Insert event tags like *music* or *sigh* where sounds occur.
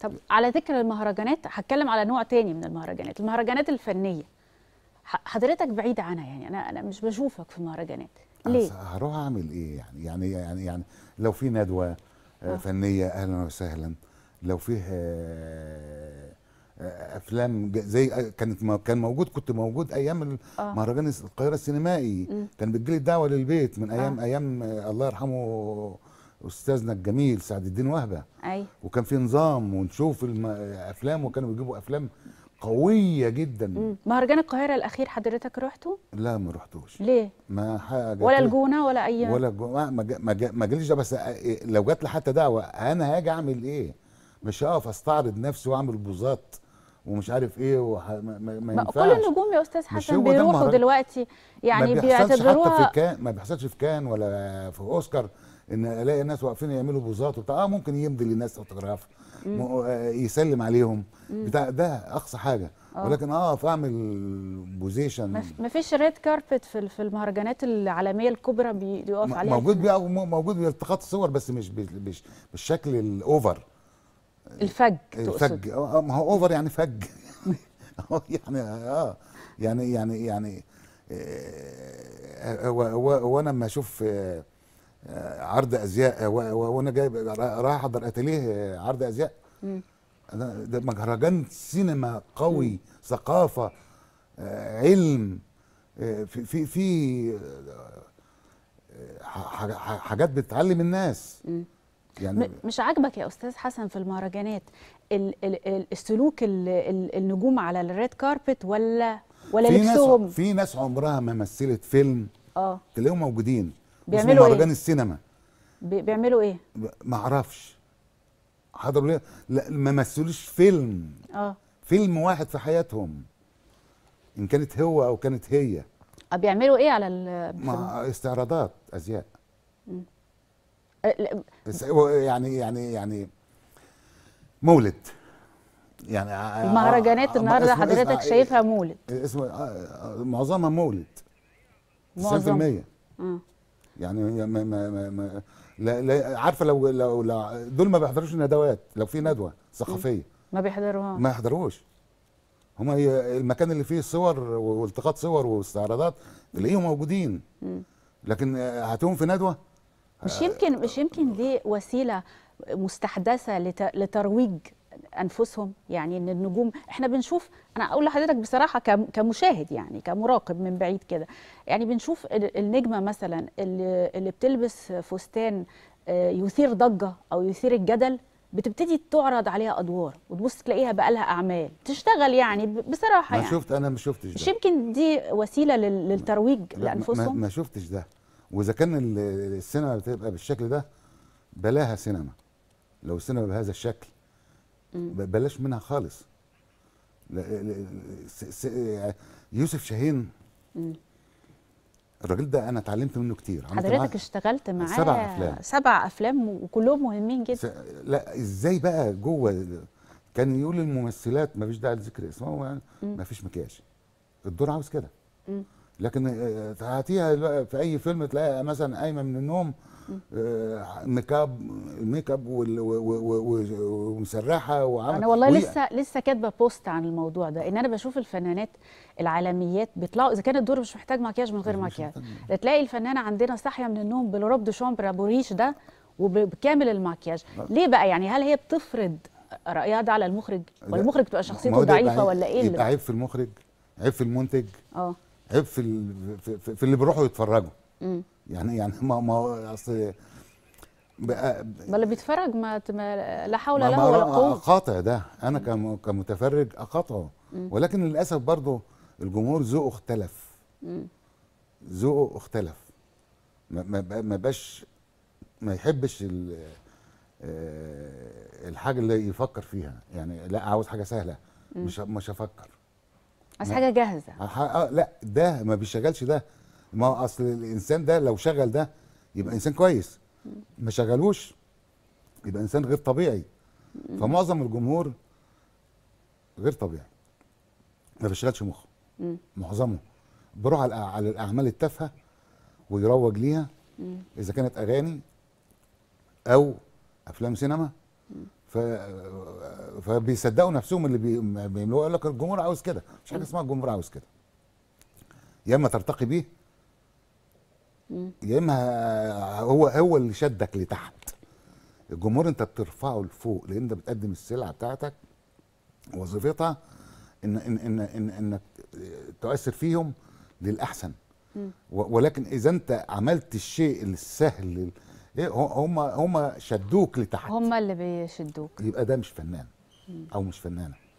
طب على ذكر المهرجانات هتكلم على نوع تاني من المهرجانات المهرجانات الفنيه حضرتك بعيد عنها يعني انا انا مش بشوفك في مهرجانات ليه هروح اعمل ايه يعني يعني يعني, يعني لو في ندوه آه. آه. فنيه اهلا وسهلا لو فيه آه، آه، افلام زي كانت كان موجود كنت موجود ايام آه. مهرجان القاهره السينمائي م. كان بتجيلي الدعوه للبيت من ايام آه. ايام الله يرحمه استاذنا الجميل سعد الدين وهبه ايوه وكان في نظام ونشوف الافلام وكانوا بيجيبوا افلام قويه جدا مم. مهرجان القاهره الاخير حضرتك رحته لا ما رحتوش ليه ما حاجه ولا الجونه ولا اي ولا ما, ما, جاليش ده بس إيه، لو جات لي حتى دعوه انا هاجي اعمل ايه مش هقف استعرض نفسي واعمل بوزات ومش عارف ايه وح... ما, ما ينفعش كل النجوم يا استاذ حسن بيروحوا دلوقتي يعني بيعتبروها ما بيحصلش في كان ما بيحصلش في كان ولا في اوسكار ان الاقي الناس واقفين يعملوا بوزات وبتاع اه ممكن يمضي للناس اوتوغراف آه، يسلم عليهم بتاع ده اقصى حاجه أوه. ولكن اه فاعمل بوزيشن مفيش ريد كاربت في في المهرجانات العالميه الكبرى بيقف عليها موجود موجود بالتقاط الصور بس مش مش بالشكل الاوفر الفج الفج آه، آه، ما هو اوفر يعني فج *laughs* يعني اه يعني يعني يعني هو هو, هو انا لما اشوف آه آه، عرض ازياء آه، وانا جاي رايح احضر اتليه آه، عرض ازياء انا ده مهرجان سينما قوي ثقافه علم في في في حاجات بتعلم الناس يعني مش عاجبك يا استاذ حسن في المهرجانات السلوك النجوم على الريد كاربت ولا ولا في لبسهم ناس في ناس عمرها ما مثلت فيلم اه تلاقيهم موجودين بيعملوا إيه؟ مهرجان إيه؟ السينما بيعملوا ايه ما اعرفش حضروا ليه لا ما مثلوش فيلم اه فيلم واحد في حياتهم ان كانت هو او كانت هي آه، بيعملوا ايه على مع استعراضات ازياء يعني يعني يعني مولد يعني آه، آه، المهرجانات النهارده حضرتك شايفها مولد اسمه معظمها مولد 90% 90% يعني ما ما ما لا لا عارفه لو لو دول ما بيحضروش الندوات لو في ندوه ثقافيه ما بيحضروهاش ما يحضروش هم المكان اللي فيه صور والتقاط صور واستعراضات تلاقيهم موجودين لكن هاتهم في ندوه مش آه، يمكن مش يمكن دي وسيله مستحدثه لترويج انفسهم يعني ان النجوم احنا بنشوف انا اقول لحضرتك بصراحه كمشاهد يعني كمراقب من بعيد كده يعني بنشوف النجمه مثلا اللي, اللي بتلبس فستان آه، يثير ضجه او يثير الجدل بتبتدي تعرض عليها ادوار وتبص تلاقيها بقى لها اعمال تشتغل يعني بصراحه ما يعني. شفت انا ما شفتش ده مش يمكن دي وسيله للترويج لانفسهم ما شفتش ده واذا كان السينما بتبقى بالشكل ده بلاها سينما لو السينما بهذا الشكل بلاش منها خالص يعني يوسف شاهين الراجل ده انا اتعلمت منه كتير حضرتك اشتغلت معاه سبع افلام سبع افلام وكلهم مهمين جدا لا ازاي بقى جوه كان يقول للممثلات مفيش داعي لذكر اسمهم ما مفيش يعني مكياج الدور عاوز كده لكن آه، هاتيها في اي فيلم تلاقي مثلا قايمه من النوم ميك اب اب ومسرحه وعمل انا والله لسه لسه كاتبه بوست عن الموضوع ده ان انا بشوف الفنانات العالميات بيطلعوا اذا كان الدور مش محتاج مكياج من غير مكياج تلاقي الفنانه عندنا صاحيه من النوم بالروب دو شومبر بوريش ده وبكامل المكياج ليه بقى يعني هل هي بتفرض رايها ده على المخرج والمخرج تبقى شخصيته ضعيفه ولا ايه يبقى عيب في المخرج عيب في المنتج اه عيب في في, في اللي بيروحوا يتفرجوا يعني يعني ما ما اصل ما اللي بيتفرج ما لا حول له ولا قوه قاطع ده انا كمتفرج اقاطعه ولكن للاسف برضه الجمهور ذوقه اختلف ذوقه اختلف ما باش ما يحبش آه، الحاجه اللي يفكر فيها يعني لا عاوز حاجه سهله مش مش هفكر عايز حاجه جاهزه آه، لا ده ما بيشغلش ده ما هو اصل الانسان ده لو شغل ده يبقى انسان كويس ما شغلوش يبقى انسان غير طبيعي فمعظم الجمهور غير طبيعي ما بيشغلش مخه معظمه بيروح على الاعمال التافهه ويروج ليها اذا كانت اغاني او افلام سينما ف... فبيصدقوا نفسهم اللي بيعملوه يقول لك الجمهور عاوز كده مش حاجه اسمها الجمهور عاوز كده يا اما ترتقي بيه يا اما هو هو اللي شدك لتحت الجمهور انت بترفعه لفوق لان انت بتقدم السلعه بتاعتك وظيفتها ان ان ان ان انك تؤثر فيهم للاحسن ولكن اذا انت عملت الشيء السهل إيه، هم هم شدوك لتحت هم اللي بيشدوك يبقى ده مش فنان او مش فنانه